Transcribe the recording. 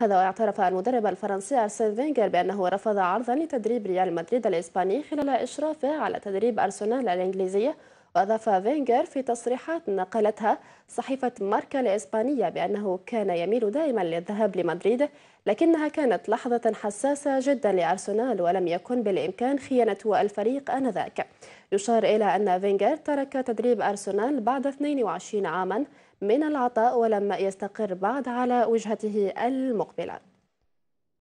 هذا واعترف المدرب الفرنسي أرسين فينجر بأنه رفض عرضا لتدريب ريال مدريد الإسباني خلال إشرافه على تدريب أرسنال الإنجليزية وأضاف فينجر في تصريحات نقلتها صحيفة ماركا الإسبانية بأنه كان يميل دائما للذهاب لمدريد لكنها كانت لحظة حساسة جدا لأرسنال ولم يكن بالإمكان خيانة الفريق آنذاك يشار إلى أن فينجر ترك تدريب أرسنال بعد 22 عاما من العطاء ولم يستقر بعد على وجهته المقبله